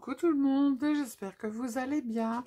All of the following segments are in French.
coucou tout le monde, j'espère que vous allez bien.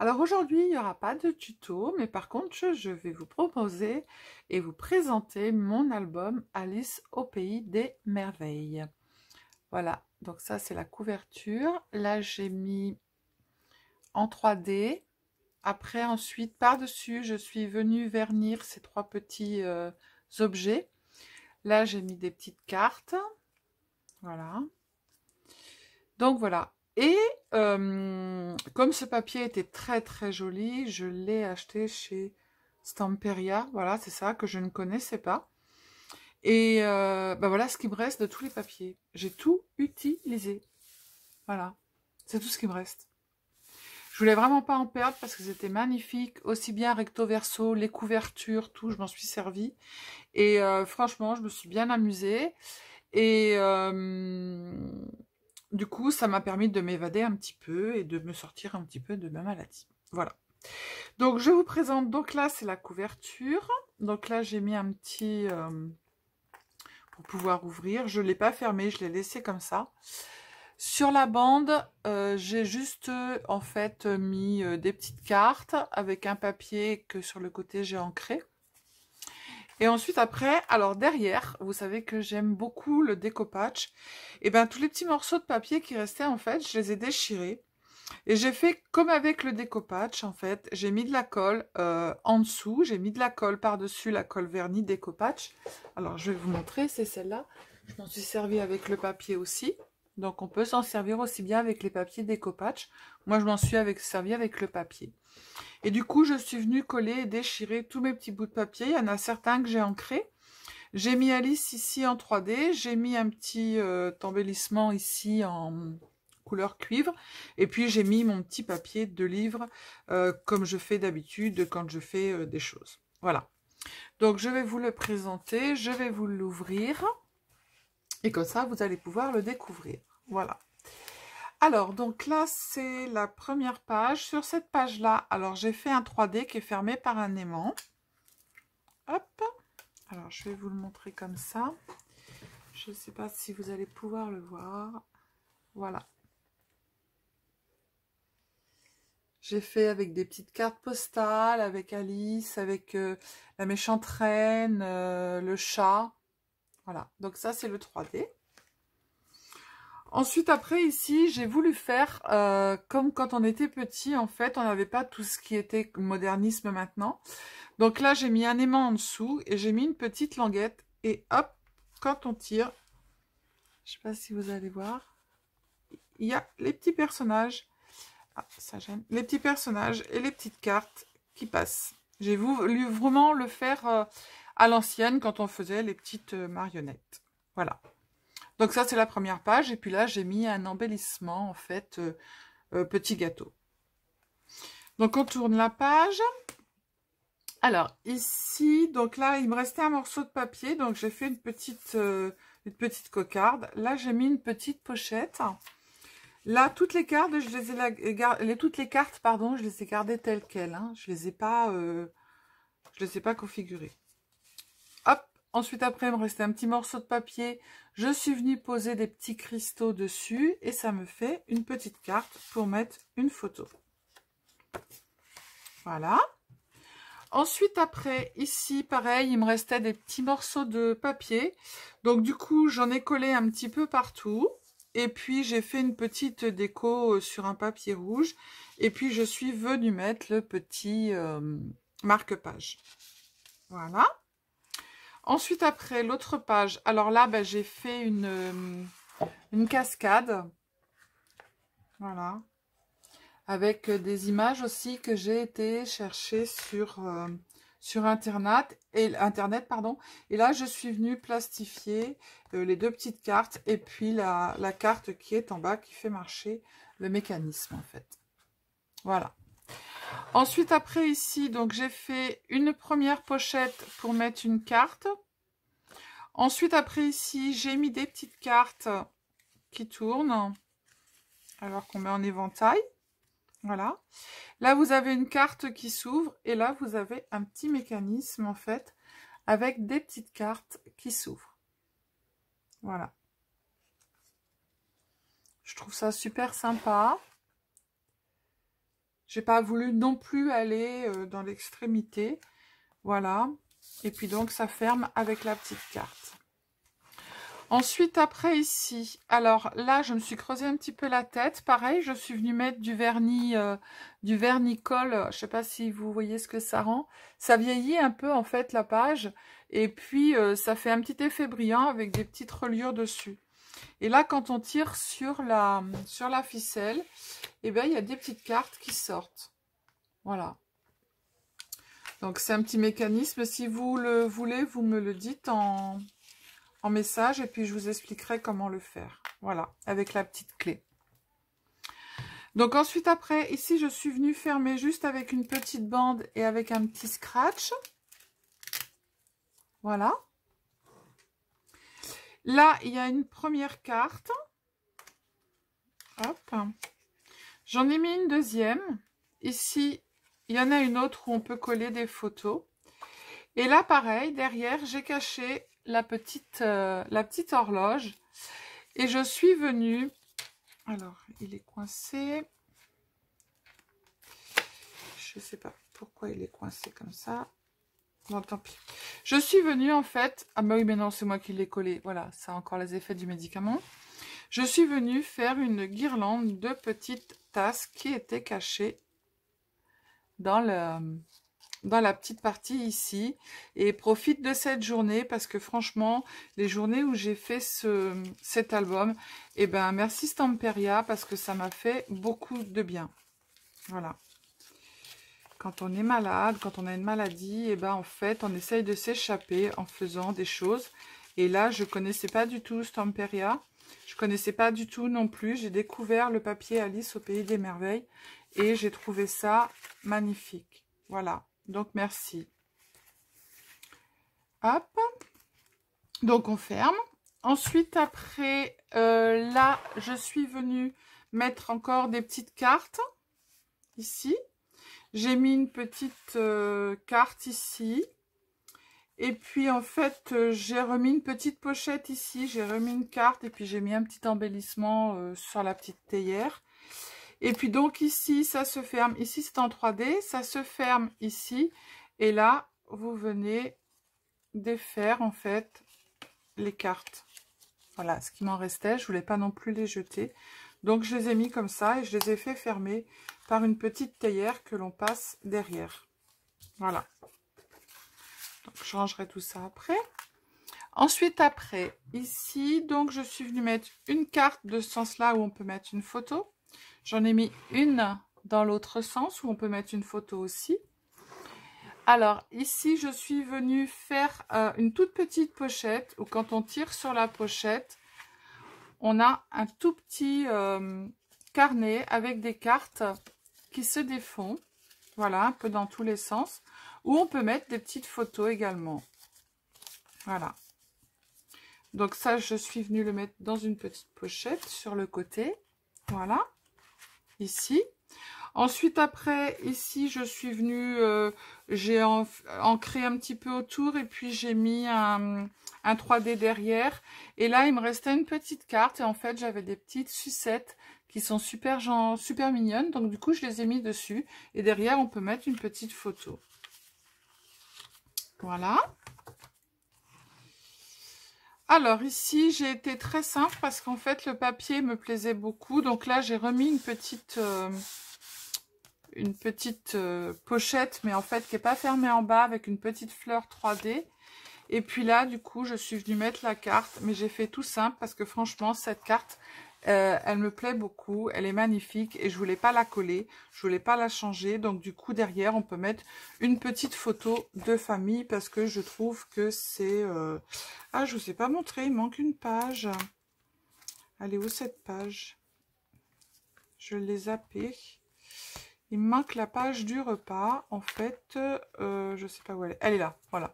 Alors aujourd'hui, il n'y aura pas de tuto, mais par contre, je vais vous proposer et vous présenter mon album Alice au pays des merveilles. Voilà, donc ça c'est la couverture. Là, j'ai mis en 3D. Après, ensuite, par-dessus, je suis venue vernir ces trois petits euh, objets. Là, j'ai mis des petites cartes. Voilà. Donc voilà, et euh, comme ce papier était très très joli, je l'ai acheté chez Stamperia. Voilà, c'est ça que je ne connaissais pas. Et ben voilà ce qui me reste de tous les papiers. J'ai tout utilisé. Voilà, c'est tout ce qui me reste. Je voulais vraiment pas en perdre parce que c'était magnifique, aussi bien recto verso, les couvertures, tout, je m'en suis servi. Et euh, franchement, je me suis bien amusée. Et du coup, ça m'a permis de m'évader un petit peu et de me sortir un petit peu de ma maladie. Voilà. Donc, je vous présente. Donc là, c'est la couverture. Donc là, j'ai mis un petit... Euh, pour pouvoir ouvrir. Je ne l'ai pas fermé, je l'ai laissé comme ça. Sur la bande, euh, j'ai juste euh, en fait mis des petites cartes avec un papier que sur le côté j'ai ancré. Et ensuite, après, alors derrière, vous savez que j'aime beaucoup le patch. Eh Et bien, tous les petits morceaux de papier qui restaient, en fait, je les ai déchirés. Et j'ai fait comme avec le patch, en fait. J'ai mis de la colle euh, en dessous. J'ai mis de la colle par-dessus la colle vernie patch. Alors, je vais vous montrer, c'est celle-là. Je m'en suis servi avec le papier aussi. Donc on peut s'en servir aussi bien avec les papiers déco-patch. Moi je m'en suis avec, servi avec le papier. Et du coup je suis venue coller et déchirer tous mes petits bouts de papier. Il y en a certains que j'ai ancrés. J'ai mis Alice ici en 3D. J'ai mis un petit euh, embellissement ici en couleur cuivre. Et puis j'ai mis mon petit papier de livre euh, comme je fais d'habitude quand je fais euh, des choses. Voilà. Donc je vais vous le présenter. Je vais vous l'ouvrir. Et comme ça, vous allez pouvoir le découvrir. Voilà. Alors, donc là, c'est la première page. Sur cette page-là, alors j'ai fait un 3D qui est fermé par un aimant. Hop. Alors, je vais vous le montrer comme ça. Je ne sais pas si vous allez pouvoir le voir. Voilà. J'ai fait avec des petites cartes postales, avec Alice, avec euh, la méchante reine, euh, le chat. Voilà, donc ça c'est le 3D. Ensuite, après, ici, j'ai voulu faire euh, comme quand on était petit, en fait, on n'avait pas tout ce qui était modernisme maintenant. Donc là, j'ai mis un aimant en dessous et j'ai mis une petite languette. Et hop, quand on tire, je sais pas si vous allez voir, il y a les petits personnages. Ah, ça gêne. Les petits personnages et les petites cartes qui passent. J'ai voulu vraiment le faire... Euh, à l'ancienne quand on faisait les petites euh, marionnettes. Voilà. Donc ça, c'est la première page. Et puis là, j'ai mis un embellissement, en fait, euh, euh, petit gâteau. Donc, on tourne la page. Alors, ici, donc là, il me restait un morceau de papier. Donc, j'ai fait une petite, une petite cocarde. Là, j'ai mis une petite pochette. Là, toutes les cartes, je les ai, les, toutes les cartes, pardon, je les ai gardées telles quelles. Hein. Je les ai pas, je les ai pas configurées ensuite après, il me restait un petit morceau de papier. Je suis venue poser des petits cristaux dessus et ça me fait une petite carte pour mettre une photo. Voilà. Ensuite, après, ici, pareil, il me restait des petits morceaux de papier. Donc, du coup, j'en ai collé un petit peu partout. Et puis, j'ai fait une petite déco euh, sur un papier rouge. Et puis, je suis venue mettre le petit euh, marque-page. Voilà. Ensuite, après, l'autre page. Alors là, ben, j'ai fait euh, une, cascade. Voilà. Avec des images aussi que j'ai été chercher sur, euh, Internet. Et, Internet pardon. et là, je suis venue plastifier euh, les deux petites cartes et puis la carte qui est en bas qui fait marcher le mécanisme en fait. Voilà. Ensuite, après ici, donc j'ai fait une première pochette pour mettre une carte. Ensuite, après ici, j'ai mis des petites cartes qui tournent, alors qu'on met en éventail. Voilà. Là, vous avez une carte qui s'ouvre et là, vous avez un petit mécanisme, en fait, avec des petites cartes qui s'ouvrent. Voilà. Je trouve ça super sympa. J'ai pas voulu non plus aller euh, dans l'extrémité. Voilà. Et puis donc, ça ferme avec la petite carte. Ensuite, après ici, alors là, je me suis creusé un petit peu la tête. Pareil, je suis venue mettre du vernis, euh, du vernis colle. Je sais pas si vous voyez ce que ça rend. Ça vieillit un peu, en fait, la page. Et puis, euh, ça fait un petit effet brillant avec des petites reliures dessus. Et là, quand on tire sur la, ficelle, eh ben, il y a des petites cartes qui sortent. Voilà. Donc, c'est un petit mécanisme. Si vous le voulez, vous me le dites en, en message et puis je vous expliquerai comment le faire. Voilà, avec la petite clé. Donc ensuite, après, ici, je suis venue fermer juste avec une petite bande et avec un petit scratch. Voilà. Là, il y a une première carte. Hop. J'en ai mis une deuxième. Ici, il y en a une autre où on peut coller des photos. Et là, pareil, derrière, j'ai caché la petite, euh, la petite horloge. Et je suis venue... Alors, il est coincé. Je ne sais pas pourquoi il est coincé comme ça tant pis. Je suis venue, en fait... Ah bah oui, mais non, c'est moi qui l'ai collé. Voilà, ça a encore les effets du médicament. Je suis venue faire une guirlande de petites tasses qui étaient cachées dans, le, dans la petite partie ici. Et profite de cette journée parce que franchement, les journées où j'ai fait ce, cet album, eh ben merci Stamperia parce que ça m'a fait beaucoup de bien. Voilà quand on est malade, quand on a une maladie, et eh ben en fait, on essaye de s'échapper en faisant des choses. Et là, je ne connaissais pas du tout Stamperia. Je ne connaissais pas du tout non plus. J'ai découvert le papier Alice au Pays des Merveilles. Et j'ai trouvé ça magnifique. Voilà. Donc, merci. Hop. Donc, on ferme. Ensuite, après, euh, là, je suis venue mettre encore des petites cartes. Ici. J'ai mis une petite euh, carte ici. Et puis, en fait, euh, j'ai remis une petite pochette ici. J'ai remis une carte et puis j'ai mis un petit embellissement euh, sur la petite théière. Et puis, donc, ici, ça se ferme. Ici, c'est en 3D. Ça se ferme ici. Et là, vous venez défaire, en fait, les cartes. Voilà, ce qui m'en restait. Je voulais pas non plus les jeter. Donc, je les ai mis comme ça et je les ai fait fermer par une petite théière que l'on passe derrière. Voilà. je rangerai tout ça après. Ensuite, après, ici, donc, je suis venue mettre une carte de ce sens-là où on peut mettre une photo. J'en ai mis une dans l'autre sens où on peut mettre une photo aussi. Alors, ici, je suis venue faire euh, une toute petite pochette où quand on tire sur la pochette, on a un tout petit euh, carnet avec des cartes qui se défont. Voilà, un peu dans tous les sens. Où on peut mettre des petites photos également. Voilà. Donc ça, je suis venue le mettre dans une petite pochette sur le côté. Voilà. Ici. Ensuite, après, ici, je suis venue, euh, j'ai ancré un petit peu autour et puis j'ai mis un, 3D derrière. Et là, il me restait une petite carte et en fait, j'avais des petites sucettes qui sont super, genre, super mignonnes. Donc, du coup, je les ai mis dessus. Et derrière, on peut mettre une petite photo. Voilà. Alors ici, j'ai été très simple parce qu'en fait, le papier me plaisait beaucoup. Donc là, j'ai remis une petite... Euh, une petite euh, pochette, mais en fait qui n'est pas fermée en bas, avec une petite fleur 3D. Et puis là, du coup, je suis venue mettre la carte, mais j'ai fait tout simple, parce que franchement, cette carte, euh, elle me plaît beaucoup, elle est magnifique et je voulais pas la coller, je voulais pas la changer. Donc du coup derrière on peut mettre une petite photo de famille parce que je trouve que c'est... Euh, ah je vous ai pas montré, il manque une page. allez où cette page Je l'ai zappée. Il me manque la page du repas. En fait, euh, je ne sais pas où elle est. Elle est là, voilà.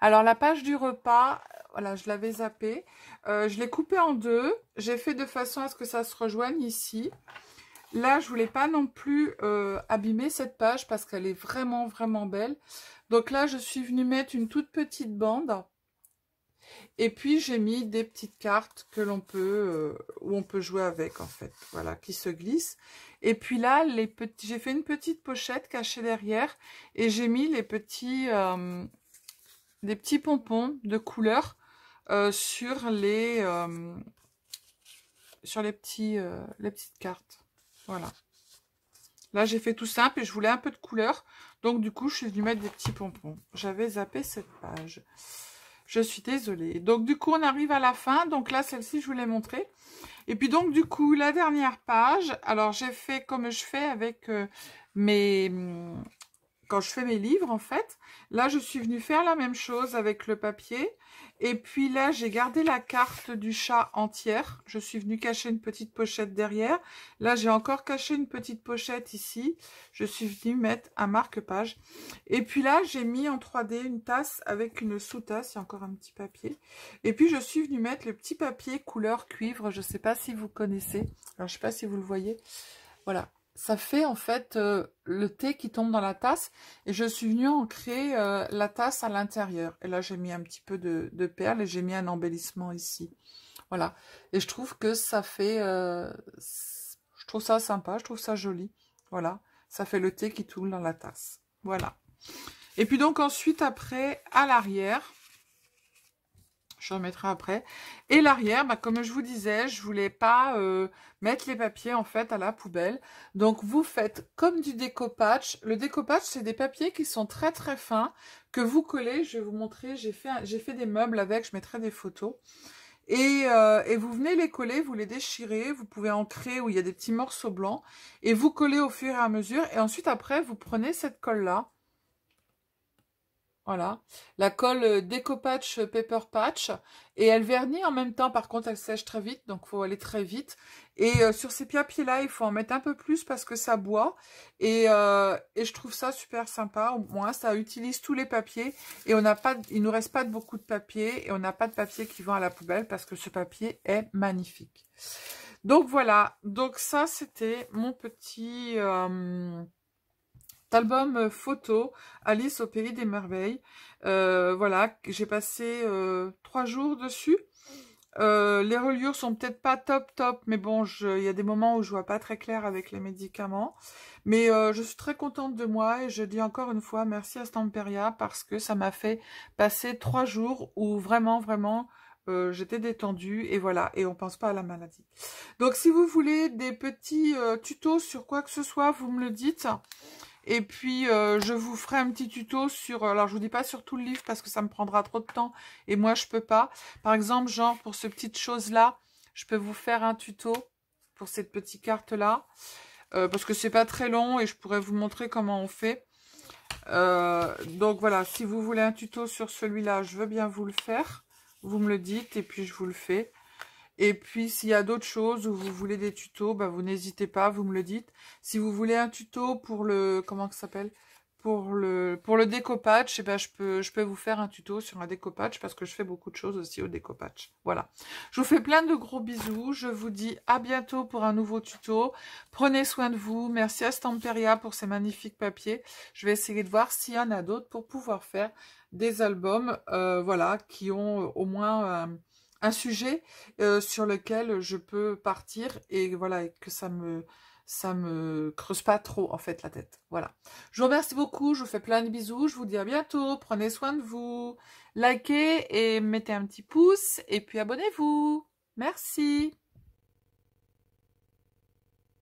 Alors, la page du repas, voilà, je l'avais zappée. Euh, je l'ai coupée en deux. J'ai fait de façon à ce que ça se rejoigne ici. Là, je voulais pas non plus euh, abîmer cette page parce qu'elle est vraiment, vraiment belle. Donc là, je suis venue mettre une toute petite bande. Et puis, j'ai mis des petites cartes que l'on peut, euh, où on peut jouer avec, en fait. Voilà, qui se glissent. Et puis là, j'ai fait une petite pochette cachée derrière. Et j'ai mis les petits, euh, des petits pompons de couleur euh, sur les, sur les, petits, les petites cartes. Voilà. Là, j'ai fait tout simple et je voulais un peu de couleur. Donc, du coup, je suis venue mettre des petits pompons. J'avais zappé cette page. Je suis désolée. Donc, du coup, on arrive à la fin. Donc là, celle-ci, je vous l'ai montrée. Et puis, donc, du coup, la dernière page. Alors, j'ai fait comme je fais avec euh, mes, quand je fais mes livres, en fait, là, je suis venue faire la même chose avec le papier. Et puis là, j'ai gardé la carte du chat entière. Je suis venue cacher une petite pochette derrière. Là, j'ai encore caché une petite pochette ici. Je suis venue mettre un marque-page. Et puis là, j'ai mis en 3D une tasse avec une sous-tasse. Il y a encore un petit papier. Et puis, je suis venue mettre le petit papier couleur cuivre. Je ne sais pas si vous connaissez. Alors, je ne sais pas si vous le voyez. Voilà ça fait en fait euh, le thé qui tombe dans la tasse. Et je suis venue en créer euh, la tasse à l'intérieur. Et là, j'ai mis un petit peu de, perles et j'ai mis un embellissement ici. Voilà. Et je trouve que ça fait... Euh, je trouve ça sympa, je trouve ça joli. Voilà. Ça fait le thé qui tourne dans la tasse. Voilà. Et puis donc ensuite, après, à l'arrière, je remettrai après. Et l'arrière, bah, comme je vous disais, je voulais pas euh, mettre les papiers en fait à la poubelle. Donc vous faites comme du patch, Le patch c'est des papiers qui sont très très fins, que vous collez. Je vais vous montrer, j'ai fait, fait, des meubles avec, je mettrai des photos. Et, euh, et, vous venez les coller, vous les déchirez, vous pouvez en créer où il y a des petits morceaux blancs, et vous collez au fur et à mesure, et ensuite après, vous prenez cette colle-là, voilà, la colle euh, Déco Patch euh, Paper Patch et elle vernit en même temps. Par contre, elle sèche très vite, donc faut aller très vite. Et euh, sur ces papiers-là, il faut en mettre un peu plus parce que ça boit. Et, et je trouve ça super sympa. Au moins, ça utilise tous les papiers et on n'a pas, il nous reste pas de beaucoup de papier et on n'a pas de papier qui vont à la poubelle parce que ce papier est magnifique. Donc voilà. Donc ça, c'était mon petit album euh, photo, Alice au pays des merveilles. Euh, voilà, j'ai passé euh, trois jours dessus. les reliures sont peut-être pas top top, mais bon, il y a des moments où je vois pas très clair avec les médicaments. Mais je suis très contente de moi et je dis encore une fois merci à Stamperia parce que ça m'a fait passer trois jours où vraiment, vraiment, j'étais détendue et voilà, et on pense pas à la maladie. Donc si vous voulez des petits tutos sur quoi que ce soit, vous me le dites. Et puis, euh, je vous ferai un petit tuto sur... Euh, alors, je vous dis pas sur tout le livre parce que ça me prendra trop de temps. Et moi, je peux pas. Par exemple, genre, pour ce petite chose-là, je peux vous faire un tuto pour cette petite carte-là. Euh, parce que c'est pas très long et je pourrais vous montrer comment on fait. donc voilà, si vous voulez un tuto sur celui-là, je veux bien vous le faire. Vous me le dites et puis je vous le fais. Et puis, s'il y a d'autres choses où vous voulez des tutos, bah, vous n'hésitez pas, vous me le dites. Si vous voulez un tuto pour le... Comment ça s'appelle pour le, pour le eh ben, je, peux, je peux vous faire un tuto sur un patch parce que je fais beaucoup de choses aussi au patch. Voilà. Je vous fais plein de gros bisous. Je vous dis à bientôt pour un nouveau tuto. Prenez soin de vous. Merci à Stamperia pour ces magnifiques papiers. Je vais essayer de voir s'il y en a d'autres pour pouvoir faire des albums euh, voilà, qui ont euh, au moins... Euh, un sujet euh, sur lequel je peux partir et voilà, que ça me ça me creuse pas trop en fait la tête. Voilà. Je vous remercie beaucoup, je vous fais plein de bisous, je vous dis à bientôt, prenez soin de vous, likez et mettez un petit pouce et puis abonnez-vous. Merci.